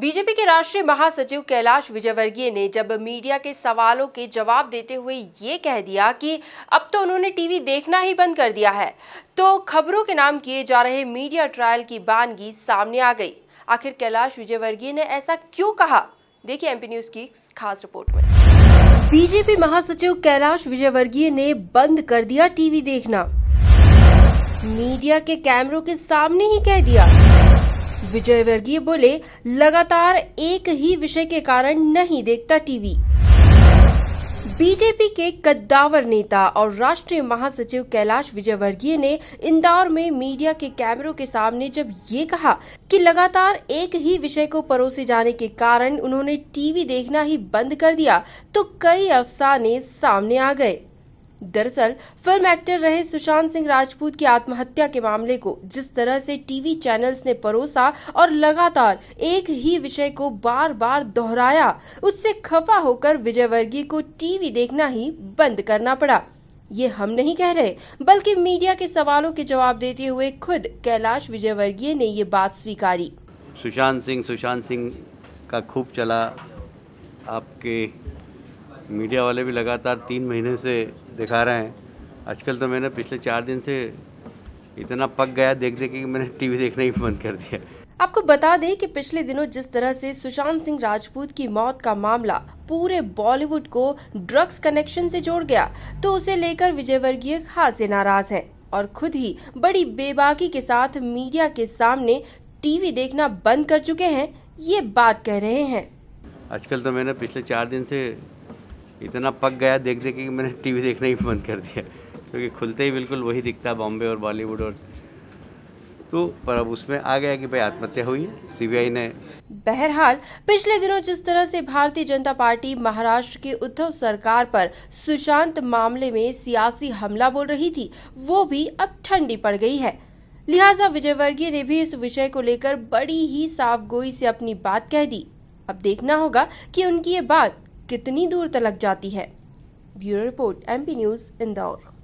BJP के राष्ट्रीय महासचिव कैलाश विजयवर्गीय ने जब मीडिया के सवालों के जवाब देते हुए ये कह दिया कि अब तो उन्होंने टीवी देखना ही बंद कर दिया है तो खबरों के नाम किए जा रहे मीडिया ट्रायल की बानगी सामने आ गई आखिर कैलाश विजयवर्गीय ने ऐसा क्यों कहा देखिए एमपी न्यूज की खास रिपोर्ट में बीजेपी महासचिव कैलाश विजयवर्गीय ने बंद कर दिया टीवी देखना मीडिया के कैमरों के सामने ही कह दिया विजय वर्गीय बोले लगातार एक ही विषय के कारण नहीं देखता टीवी बीजेपी के कद्दावर नेता और राष्ट्रीय महासचिव कैलाश विजयवर्गीय ने इंदौर में मीडिया के कैमरों के सामने जब ये कहा कि लगातार एक ही विषय को परोसे जाने के कारण उन्होंने टीवी देखना ही बंद कर दिया तो कई अफसाने सामने आ गए दरअसल फिल्म एक्टर रहे सुशांत सिंह राजपूत की आत्महत्या के मामले को जिस तरह से टीवी चैनल्स ने परोसा और लगातार एक ही विषय को बार बार दोहराया उससे खफा होकर विजयवर्गीय को टीवी देखना ही बंद करना पड़ा ये हम नहीं कह रहे बल्कि मीडिया के सवालों के जवाब देते हुए खुद कैलाश विजयवर्गीय ने ये बात स्वीकारी सुशांत सिंह सुशांत सिंह का खूब चला आपके मीडिया वाले भी लगातार तीन महीने से दिखा रहे हैं आजकल तो मैंने पिछले चार दिन से इतना पक गया देख देख कि मैंने टीवी देखना ही बंद कर दिया आपको बता दें कि पिछले दिनों जिस तरह से सुशांत सिंह राजपूत की मौत का मामला पूरे बॉलीवुड को ड्रग्स कनेक्शन से जोड़ गया तो उसे लेकर विजय वर्गीय खास नाराज है और खुद ही बड़ी बेबाकी के साथ मीडिया के सामने टीवी देखना बंद कर चुके हैं ये बात कह रहे हैं आजकल तो मैंने पिछले चार दिन से इतना पक गया देख देख के मैंने टीवी देखना ही बंद कर दिया क्योंकि खुलते ही बिल्कुल वही दिखता बॉम्बे और बॉलीवुड और तो पर अब उसमें आ गया कि भाई आत्महत्या हुई सीबीआई ने बहरहाल पिछले दिनों जिस तरह से भारतीय जनता पार्टी महाराष्ट्र के उद्धव सरकार पर सुशांत मामले में सियासी हमला बोल रही थी वो भी अब ठंडी पड़ गई है लिहाजा विजय वर्गीय ने भी इस विषय को लेकर बड़ी ही साफ गोई से अपनी बात कह दी अब देखना होगा कि उनकी ये बात कितनी दूर तलक जाती है bureau report MP news Indore